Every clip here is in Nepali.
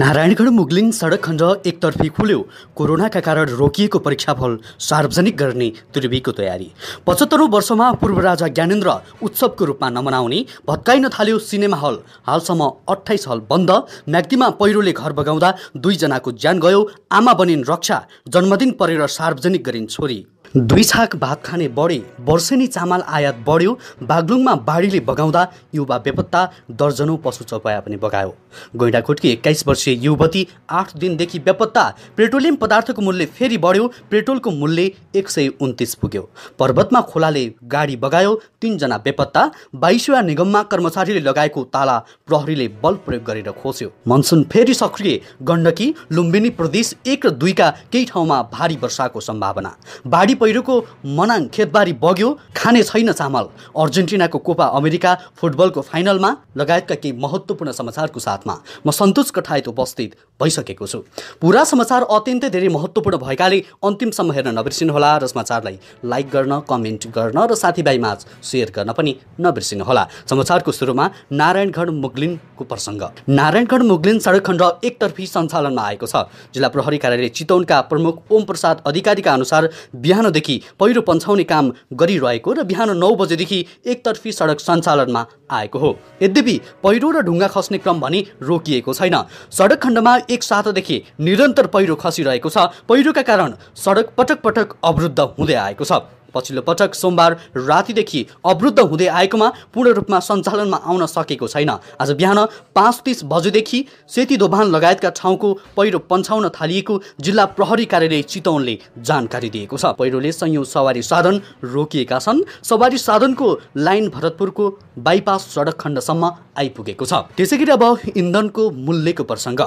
नारायणगढ मुगलिङ सडक खण्ड एकतर्फी खुल्यो कोरोनाका कारण रोकिएको परीक्षाफल सार्वजनिक गर्ने त्रिवीको तयारी पचहत्तरौँ वर्षमा पूर्व राजा ज्ञानेन्द्र उत्सवको रूपमा नमनाउने भत्काइन थाल्यो सिनेमा हल हालसम्म अठाइस हल बन्द म्याग्दीमा पहिरोले घर बगाउँदा दुईजनाको ज्यान गयो आमा बनिन् रक्षा जन्मदिन परेर सार्वजनिक गरिन् छोरी दुई छाक भात खाने बढे वर्षेनी चामल आयात बढ्यो बागलुङमा बाढीले बगाउँदा युवा बेपत्ता दर्जनौ पशु चौपाया पनि बगायो गैँडाकोटकी एक्काइस वर्षीय युवती आठ दिनदेखि बेपत्ता पेट्रोलियम पदार्थको मूल्य फेरि बढ्यो पेट्रोलको मूल्य एक सय उन्तिस पुग्यो पर्वतमा खोलाले गाडी बगायो तिनजना बेपत्ता बाइसवटा निगममा कर्मचारीले लगाएको ताला प्रहरीले बल प्रयोग गरेर खोस्यो मनसुन फेरि सक्रिय गण्डकी लुम्बिनी प्रदेश एक र दुईका केही ठाउँमा भारी वर्षाको सम्भावना बाढी पहिरोको मनाङ खेतबारी बग्यो खाने छैन चामल अर्जेन्टिनाको कोपा अमेरिका फुटबलको फाइनलमा लगायतका केही महत्त्वपूर्ण समाचारको साथमा म सन्तोष कठायत उपस्थित भइसकेको छु पुरा समाचार अत्यन्तै धेरै महत्त्वपूर्ण भएकाले अन्तिमसम्म हेर्न नबिर्सिनुहोला र समाचारलाई लाइक गर्न कमेन्ट गर्न र साथीभाइमा सेयर गर्न पनि नबिर्सिनुहोला समाचारको सुरुमा नारायणगढ मुग्लिनको प्रसङ्ग नारायणगढ मुग्लिन सडक खण्ड एकतर्फी सञ्चालनमा आएको छ जिल्ला प्रहरी कार्यालय चितौनका प्रमुख ओम प्रसाद अधिकारीका अनुसार बिहान बिहानदेखि पहिरो पन्छाउने काम गरिरहेको र बिहान नौ बजेदेखि एकतर्फी सडक सञ्चालनमा आएको हो यद्यपि पहिरो र ढुङ्गा खस्ने क्रम भने रोकिएको छैन सडक खण्डमा एक सातदेखि निरन्तर पहिरो खसिरहेको छ पहिरोका कारण सडक पटक पटक अवरुद्ध हुँदै आएको छ पछिल्लो पटक सोमबार रातिदेखि अवरुद्ध हुँदै आएकोमा पूर्ण रूपमा सञ्चालनमा आउन सकेको छैन आज बिहान पाँच तिस बजेदेखि सेती दोभान लगायतका ठाउँको पहिरो पन्छाउन थालिएको जिल्ला प्रहरी कार्यालय चितवनले जानकारी दिएको छ पहिरोले संयौँ सवारी साधन रोकिएका छन् सवारी साधनको लाइन भरतपुरको बाइपास सडक खण्डसम्म आइपुगेको छ त्यसै गरी अब इन्धनको मूल्यको प्रसङ्ग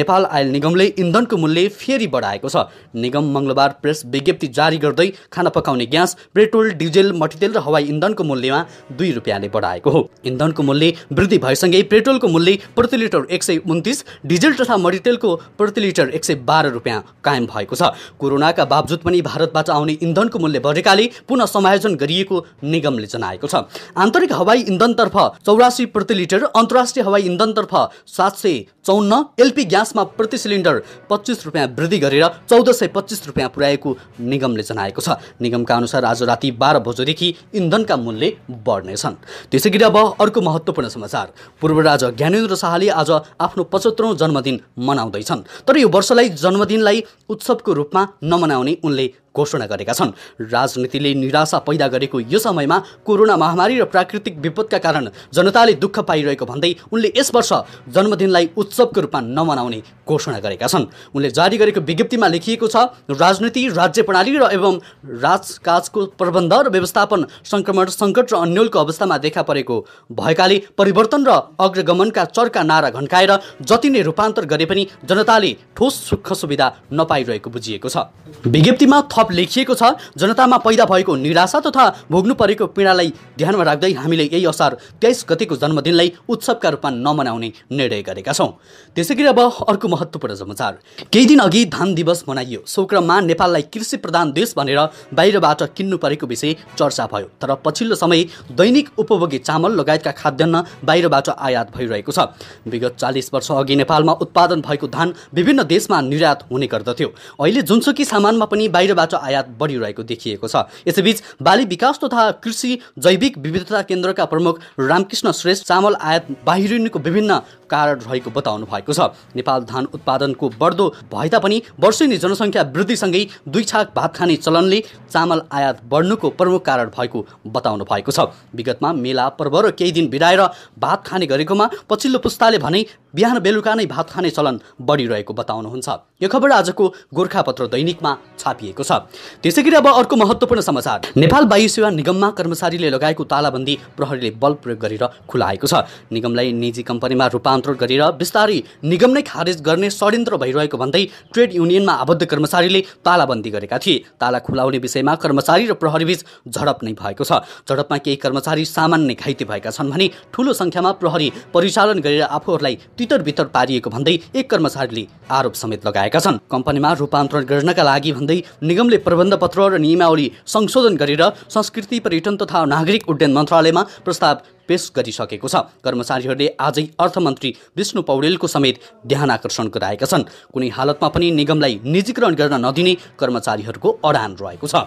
नेपाल आयल निगमले इन्धनको मूल्य फेरि बढाएको छ निगम मङ्गलबार प्रेस विज्ञप्ति जारी गर्दै खाना पकाउने ज्ञान ग्यास पेट्रोल डिजेल मट्टितेल र हवाई इन्धनको मूल्यमा दुई रुपियाँले बढाएको हो इन्धनको मूल्य वृद्धि भएसँगै पेट्रोलको मूल्य प्रति लिटर एक सय उन्तिस डिजेल तथा मट्टितेलको प्रति लिटर एक सय बाह्र रुपियाँ कायम भएको छ कोरोनाका बावजुद पनि भारतबाट आउने इन्धनको मूल्य बढेकाले पुनः समायोजन गरिएको निगमले जनाएको छ आन्तरिक हवाई इन्धनतर्फ चौरासी प्रति लिटर अन्तर्राष्ट्रिय हवाई इन्धनतर्फ सात सय चौन्न एलपी ग्यासमा प्रति सिलिन्डर पच्चिस रुपियाँ वृद्धि गरेर चौध सय पच्चिस रुपियाँ पुर्याएको निगमले जनाएको छ निगमका अनुसार आज राति बाह्र बजेदेखि इन्धनका मूल्य बढ्नेछन् त्यसै गरी अब अर्को महत्त्वपूर्ण समाचार पूर्व राजा ज्ञानेन्द्र शाहले आज आफ्नो पचहत्तरौँ जन्मदिन मनाउँदैछन् तर यो वर्षलाई जन्मदिनलाई उत्सवको रूपमा नमनाउने उनले घोषणा गरेका छन् राजनीतिले निराशा पैदा गरेको यो समयमा कोरोना महामारी र प्राकृतिक विपदका कारण जनताले दुःख पाइरहेको भन्दै उनले यस वर्ष जन्मदिनलाई उत्सवको रूपमा नमनाउने घोषणा गरेका छन् उनले जारी गरेको विज्ञप्तिमा लेखिएको छ राजनीति राज्य प्रणाली र एवं राजकाजको प्रबन्ध र व्यवस्थापन सङ्क्रमण सङ्कट र अन्यलको अवस्थामा देखा परेको भएकाले परिवर्तन र अग्रगमनका चर्का नारा घन्काएर जति नै रूपान्तर गरे पनि जनताले ठोस सुख सुविधा नपाइरहेको बुझिएको छ विज्ञप्तिमा थप लेखिएको छ जनतामा पैदा भएको निराशा तथा भोग्नु परेको पीडालाई ध्यानमा राख्दै हामीले यही असार तेइस गतिको जन्मदिनलाई उत्सवका रूपमा नमनाउने निर्णय गरेका छौँ त्यसै अब अर्को महत्त्वपूर्ण समाचार केही दिन अघि धान दिवस मनाइयो सोक्रममा नेपाललाई कृषि प्रधान देश भनेर बाहिरबाट किन्नु परेको विषय चर्चा भयो तर पछिल्लो समय दैनिक उपभोगी चामल लगायतका खाद्यान्न बाहिरबाट आयात भइरहेको छ विगत चालिस वर्ष अघि नेपालमा उत्पादन भएको धान विभिन्न देशमा निर्यात हुने गर्दथ्यो अहिले जुनसुकी सामानमा पनि बाहिरबाट आयात बढिरहेको देखिएको छ यसैबीच बाली विकास तथा कृषि जैविक विविधता केन्द्रका प्रमुख रामकृष्ण श्रेष्ठ चामल आयात बाहिरिनुको विभिन्न कारण रहेको बताउनु भएको छ नेपाल धान उत्पादनको बढ्दो भए तापनि वर्षेनी जनसङ्ख्या वृद्धिसँगै दुई छाक भात खाने चलनले चामल आयात बढ्नुको प्रमुख कारण भएको बताउनु भएको छ विगतमा मेला पर्व र केही दिन बिराएर भात खाने गरेकोमा पछिल्लो पुस्ताले भने बिहान बेलुका नै भात खाने चलन बढिरहेको बताउनुहुन्छ यो खबर आजको गोर्खापत्र दैनिकमा छापिएको छ त्यसै गरी अब अर्को महत्त्वपूर्ण समाचार नेपाल वायु सेवा निगममा कर्मचारीले लगाएको तालाबन्दी प्रहरीले बल प्रयोग गरेर खुलाएको छ निगमलाई निजी कम्पनीमा रूपान्तर कन्ट्रोल गरेर बिस्तारै निगम नै खारेज गर्ने षड्यन्त्र भइरहेको भन्दै ट्रेड युनियनमा आबद्ध कर्मचारीले तालाबन्दी गरेका थिए ताला खुलाउने विषयमा कर्मचारी र प्रहरीबीच झडप नै भएको छ झडपमा केही कर्मचारी सामान्य घाइते भएका छन् भने ठुलो सङ्ख्यामा प्रहरी परिचालन गरेर आफूहरूलाई तितर बितर पारिएको भन्दै एक कर्मचारीले आरोप समेत लगाएका छन् कम्पनीमा रूपान्तरण गर्नका लागि भन्दै निगमले प्रबन्ध पत्र र नियमावली संशोधन गरेर संस्कृति पर्यटन तथा नागरिक उड्डयन मन्त्रालयमा प्रस्ताव पेश गरिसकेको छ कर्मचारीहरूले आजै अर्थमन्त्री विष्णु पौडेलको समेत ध्यान आकर्षण गराएका छन् कुनै हालतमा पनि निगमलाई निजीकरण गर्न नदिने कर्मचारीहरूको अडान रहेको छ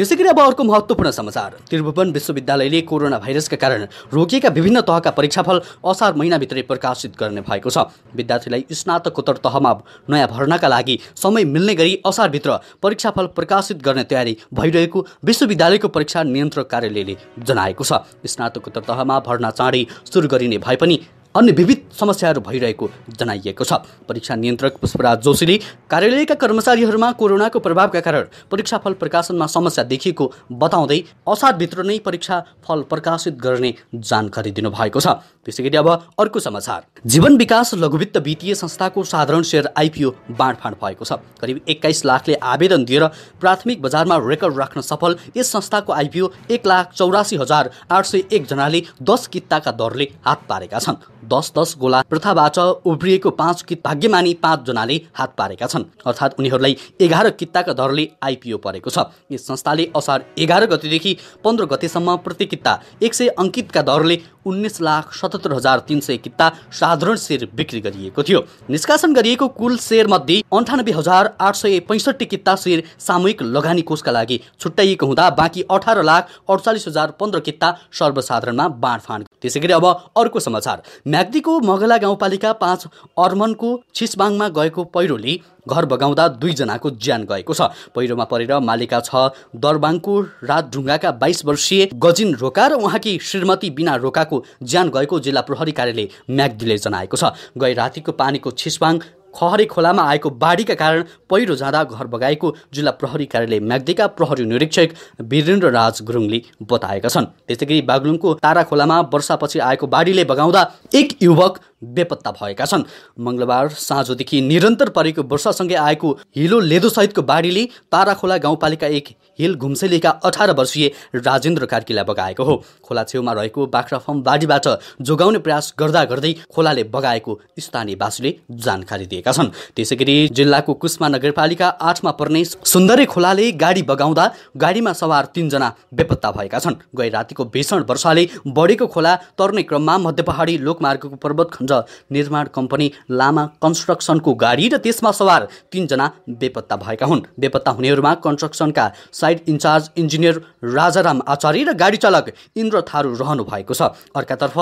त्यसै गरी अब अर्को महत्त्वपूर्ण समाचार त्रिभुवन विश्वविद्यालयले कोरोना भाइरसका कारण रोकिएका विभिन्न तहका परीक्षाफल असार महिनाभित्रै प्रकाशित गर्ने भएको छ विद्यार्थीलाई स्नातकोत्तर तहमा नयाँ भर्नाका लागि समय मिल्ने गरी असारभित्र परीक्षाफल प्रकाशित गर्ने तयारी भइरहेको विश्वविद्यालयको परीक्षा नियन्त्रक कार्यालयले जनाएको छ स्नातकोत्तर तहमा भर्ना चाँडै सुरु गरिने भए पनि अन्य विविध समस्याहरू भइरहेको जनाइएको छ परीक्षा नियन्त्रक पुष्पराज जोशीले कार्यालयका कर्मचारीहरूमा कोरोनाको प्रभावका कारण परीक्षाफल प्रकाशनमा समस्या देखिएको बताउँदै असारभित्र नै परीक्षा फल प्रकाशित गर्ने जानकारी दिनुभएको छ त्यसै गरी अब अर्को समाचार जीवन विकास लघुवित्त वित्तीय संस्थाको साधारण सेयर आइपिओ बाँडफाँड भएको छ करिब एक्काइस लाखले आवेदन दिएर प्राथमिक बजारमा रेकर्ड राख्न सफल यस संस्थाको आइपिओ एक लाख चौरासी हजार आठ सय एकजनाले दस कित्ताका दरले हात पारेका छन् दस दस गोला प्रथाबाट उभ्रिएको पाँच कित भाग्यमानी पाँचजनाले हात पारेका छन् अर्थात् उनीहरूलाई एघार कित्ताका दरले आइपिओ परेको छ यस संस्थाले असार एघार गतिदेखि पन्ध्र गतिसम्म प्रति कित्ता एक सय अङ्कितका दरले उन्नाइस लाख सतहत्तर हजार तिन सय किता साधारण सेयर बिक्री गरिएको थियो निष्कासन गरिएको कुल मध्ये अन्ठानब्बे हजार आठ सय पैँसठी किता सेयर सामूहिक लगानी कोषका लागि छुट्याइएको हुँदा बाँकी अठार लाख अडचालिस हजार पन्ध्र किता सर्वसाधारणमा बाँडफाँड त्यसै गरी अब अर्को समाचार म्याग्दीको मगला गाउँपालिका पाँच अर्मनको छिसबाङमा गएको पहिरोले घर बगाउँदा दुईजनाको ज्यान गएको छ पहिरोमा परेर मालिका छ दरबाङको रातढुङ्गाका बाइस वर्षीय गजिन रोका र उहाँकी श्रीमती बिना रोकाको ज्यान गएको जिल्ला प्रहरी कार्यालय म्याग्दीले जनाएको छ गै रातिको पानीको छिस्वाङ खहरे खोलामा आएको बाढीका कारण पहिरो जाँदा घर बगाएको जिल्ला प्रहरी कार्यालय म्याग्दीका प्रहरी निरीक्षक वीरेन्द्र राज गुरुङले बताएका छन् त्यसै गरी बागलुङको तारा खोलामा वर्षापछि आएको बाढीले बगाउँदा एक युवक बेपत्ता भएका छन् मङ्गलबार साँझदेखि निरन्तर परेको वर्षासँगै आएको हिलो लेदोसहितको बाढीले ताराखोला गाउँपालिका एक हिल घुम्सेलीका अठार वर्षीय राजेन्द्र कार्कीलाई बगाएको हो खोला छेउमा रहेको बाख्रा फर्म बाढीबाट जोगाउने प्रयास गर्दा गर्दै खोलाले बगाएको स्थानीयवासीले जानकारी दिएका छन् त्यसै गरी जिल्लाको कुष्मा नगरपालिका आठमा पर्ने सुन्दरे खोलाले गाडी बगाउँदा गाडीमा सवार तिनजना बेपत्ता भएका छन् गै रातिको भीषण वर्षाले बढेको खोला तर्ने क्रममा मध्य पहाडी लोकमार्गको पर्वत र निर्माण कम्पनी लामा कन्स्ट्रक्सनको गाडी र त्यसमा सवार तिनजना बेपत्ता भएका हुन् बेपत्ता हुनेहरूमा कन्स्ट्रक्सनका site incharge engineer Rajaram Acharya र गाडी चालक इन्द्र थारू रहनु भएको छ अर्कातर्फ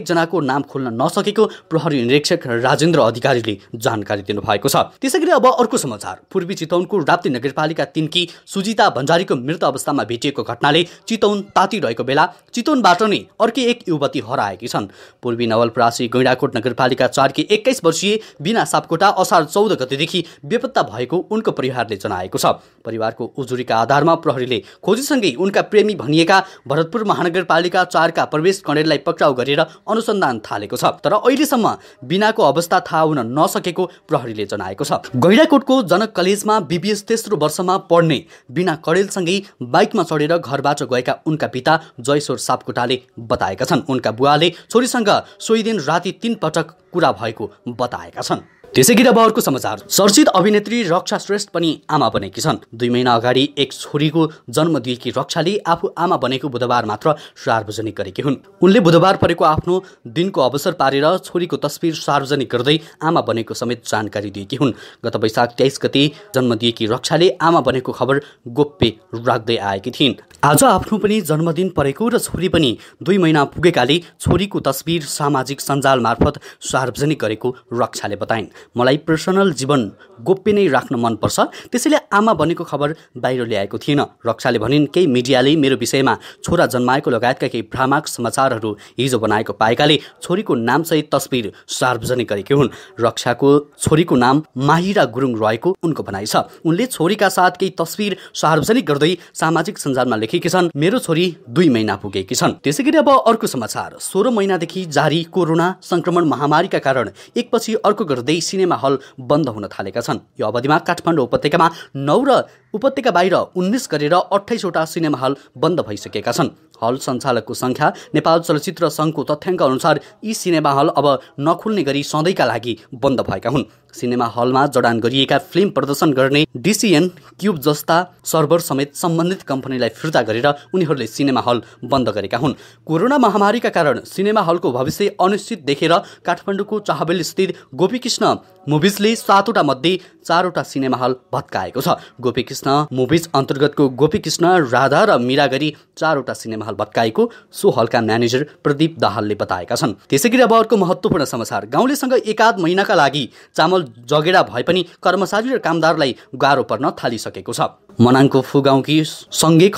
एकजनाको नाम खोल्न नसकेको प्रहरी निरीक्षक राजेन्द्र अधिकारीले जानकारी दिनुभएको छ त्यसै गरी अब अर्को समाचार पूर्वी चितौनको राप्ती नगरपालिका तिनकी सुजिता भण्डारीको मृत अवस्थामा भेटिएको घटनाले चितौन तातिरहेको बेला चितौनबाट नै अर्कै एक युवती हराएकी छन् पूर्वी नवलपरासी गैँडाको सापकोट नगरपालिका चारकी एक्काइस वर्षीय बिना सापकोटा असार चौध गतेदेखि बेपत्ता भएको उनको परिवारले जनाएको छ परिवारको उजुरीका आधारमा प्रहरीले खोजीसँगै उनका प्रेमी भनिएका भरतपुर महानगरपालिका चारका प्रवेश कणेललाई पक्राउ गरेर अनुसन्धान थालेको छ तर अहिलेसम्म बिनाको अवस्था थाहा हुन नसकेको प्रहरीले जनाएको छ गैराकोटको जनक कलेजमा बिबिएस तेस्रो वर्षमा पढ्ने बिना कडेलसँगै बाइकमा चढेर घरबाट गएका उनका पिता जयश्वर सापकोटाले बताएका छन् उनका बुवाले छोरीसँग सोही दिन राति तिन पटक कुरा भएको बताएका छन् त्यसै गरी अब अर्को समाचार चर्चित अभिनेत्री रक्षा श्रेष्ठ पनि आमा बनेकी छन् दुई महिना अगाडि एक छोरीको जन्म दिएकी रक्षाले आफू आमा बनेको बुधबार मात्र सार्वजनिक गरेकी हुन् उनले बुधबार परेको आफ्नो दिनको अवसर पारेर छोरीको तस्विर सार्वजनिक गर्दै आमा बनेको समेत जानकारी दिएकी हुन् गत वैशाख तेइस गते जन्म दिएकी रक्षाले आमा बनेको खबर गोप्य राख्दै आएकी थिइन् आज आफ्नो पनि जन्मदिन परेको र छोरी पनि दुई महिना पुगेकाले छोरीको तस्विर सामाजिक सञ्जाल मार्फत सार्वजनिक गरेको रक्षाले बताइन् मलाई पर्सनल जीवन गोप्य नै राख्न मनपर्छ त्यसैले आमा बनेको खबर बाहिर ल्याएको थिएन रक्षाले भनिन् केही मिडियाले मेरो विषयमा छोरा जन्माएको लगायतका केही भ्रामक समाचारहरू हिजो बनाएको पाएकाले छोरीको नामसहित तस्विर सार्वजनिक गरेकी हुन् रक्षाको छोरीको नाम माहिरा गुरुङ रहेको उनको भनाइ छ उनले छोरीका साथ केही तस्विर सार्वजनिक गर्दै सामाजिक सञ्जालमा लेखेकी छन् मेरो छोरी दुई महिना पुगेकी छन् त्यसै गरी अब अर्को समाचार सोह्र महिनादेखि जारी कोरोना संक्रमण महामारीका कारण एकपछि अर्को गर्दै सिनेमा हल बन्द हुन थालेका छन् यो अवधिमा काठमाडौँ उपत्यकामा नौ र उपत्यका बाहिर उन्नाइस गरेर अठाइसवटा सिनेमा हल बन्द भइसकेका छन् हल सञ्चालकको सङ्ख्या नेपाल चलचित्र सङ्घको तथ्याङ्क अनुसार यी सिनेमा हल अब नखुल्ने गरी सधैँका लागि बन्द भएका हुन् सिनेमा हलमा जडान गरिएका फिल्म प्रदर्शन गर्ने डिसिएन क्युब जस्ता सर्भर समेत सम्बन्धित कम्पनीलाई फिर्ता गरेर उनीहरूले सिनेमा हल बन्द गरेका हुन् कोरोना महामारीका कारण सिनेमा हलको भविष्य अनिश्चित देखेर काठमाडौँको चाहबेल स्थित गोपीकृष्ण मुभिजले सातवटा मध्ये चारवटा सिनेमा हल भत्काएको छ गोपीकृष्ण मुभिज अन्तर्गतको गोपीकृष्ण राधा र मिरा गरी चारवटा सिनेमा हल भत्काएको सो हलका म्यानेजर प्रदीप दाहालले बताएका छन् त्यसै गरी अब अर्को महत्त्वपूर्ण समाचार गाउँलेसँग एकाध महिनाका लागि चामल जगेडा भए पनि कर्मचारी र कामदारलाई गाह्रो पर्न थालिसकेको छ मनाङको फुगाउँकी सङ्गे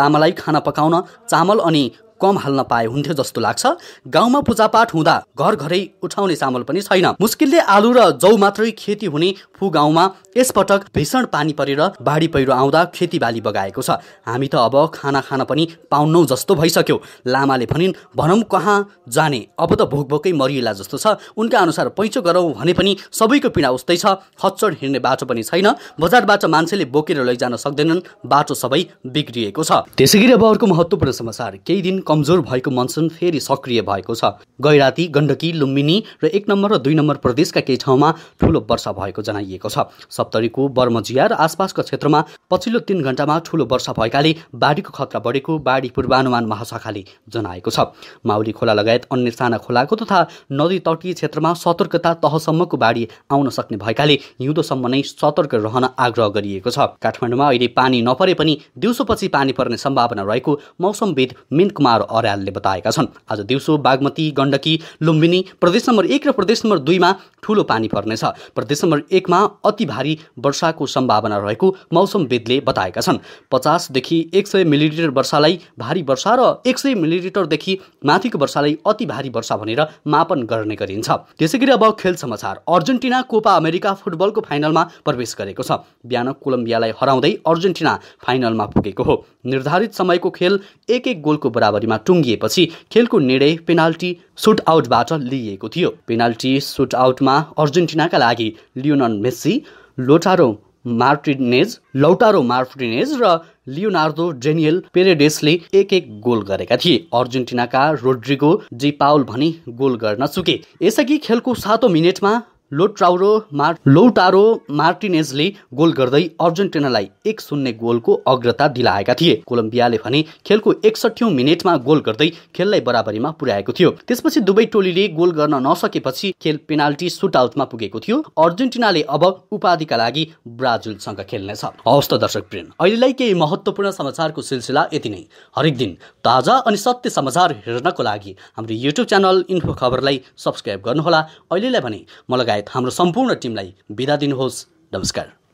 लामालाई खाना पकाउन चामल अनि कम हाल्न पाए हुन्थ्यो जस्तो लाग्छ गाउँमा पूजापाठ हुँदा घर घरै उठाउने चामल पनि छैन मुस्किलले आलु र जौ मात्रै खेती हुने फु गाउँमा यसपटक भीषण पानी परेर बाढी पहिरो आउँदा खेतीबाली बगाएको छ हामी त अब खाना खान पनि पाउनौ जस्तो भइसक्यो लामाले भनिन् भनौँ कहाँ जाने अब त भोक भोकै मरिएला जस्तो छ उनका अनुसार पैँचो गरौँ भने पनि सबैको पीडा उस्तै छ हच्चड हिँड्ने बाटो पनि छैन बजारबाट मान्छेले बोकेर लैजान सक्दैनन् बाटो सबै बिग्रिएको छ त्यसै गरी अब अर्को महत्त्वपूर्ण समाचार केही दिन कमजोर भएको मनसुन फेरि सक्रिय भएको छ गैराती गण्डकी लुम्बिनी र एक नम्बर र दुई नम्बर प्रदेशका केही ठाउँमा ठुलो वर्षा भएको जनाइएको छ सप्तरीको बर्मजिया र आसपासका क्षेत्रमा पछिल्लो तीन घण्टामा ठुलो वर्षा भएकाले बाढीको खतरा बढेको बाढी पूर्वानुमान महाशाखाले जनाएको छ माउली खोला लगायत अन्य साना खोलाको तथा नदी तटीय क्षेत्रमा सतर्कता तहसम्मको बाढी आउन सक्ने भएकाले हिउँदोसम्म नै सतर्क रहन आग्रह गरिएको छ काठमाडौँमा अहिले पानी नपरे पनि दिउँसोपछि पानी पर्ने सम्भावना रहेको मौसमविद मिन कुमार कुमार अर्यालले बताएका छन् आज दिउँसो बागमती गण्डकी लुम्बिनी प्रदेश नम्बर एक र प्रदेश नम्बर दुईमा ठूलो पानी पर्नेछ प्रदेश नम्बर एकमा अति भारी वर्षाको सम्भावना रहेको मौसमविदले बताएका छन् पचासदेखि एक सय मिलिलिटर वर्षालाई भारी वर्षा र एक सय मिलिलिटरदेखि माथिको वर्षालाई अति भारी वर्षा भनेर मापन गर्ने गरिन्छ त्यसै गरी अब खेल समाचार अर्जेन्टिना कोपा अमेरिका फुटबलको फाइनलमा प्रवेश गरेको छ बिहान कोलम्बियालाई हराउँदै अर्जेन्टिना फाइनलमा पुगेको हो निर्धारित समयको खेल एक एक गोलको बराबरी पेनाल्टीमा टुङ्गिएपछि खेलको निर्णय पेनाल्टी सुट आउटबाट लिइएको थियो पेनाल्टी सुट आउटमा अर्जेन्टिनाका लागि Lionel Messi Lautaro Martinez Lautaro Martinez र लियोनार्दो डेनियल पेरेडेसले एक एक गोल गरेका थिए अर्जेन्टिनाका रोड्रिगो जी पाउल भनी गोल गर्न चुके यसअघि खेलको सातौँ मिनटमा लोट्राउरो मार लोटारो मार्टिनेजले गोल गर्दै अर्जेन्टिनालाई एक शून्य गोलको अग्रता दिलाएका थिए कोलम्बियाले भने खेलको एकसठ्यौँ मिनटमा गोल गर्दै खेललाई बराबरीमा पुर्याएको थियो त्यसपछि दुवै टोलीले गोल गर्न नसकेपछि खेल पेनाल्टी सुटआउटमा पुगेको थियो अर्जेन्टिनाले अब उपाधिका लागि ब्राजिलसँग खेल्नेछ हवस् त दर्शक प्रेम अहिलेलाई केही महत्त्वपूर्ण समाचारको सिलसिला यति नै हरेक दिन ताजा अनि सत्य समाचार हेर्नको लागि हाम्रो युट्युब च्यानल इन्फो खबरलाई सब्सक्राइब गर्नुहोला अहिलेलाई भने म लगायत हाम्रो सम्पूर्ण टिमलाई बिदा दिनुहोस् नमस्कार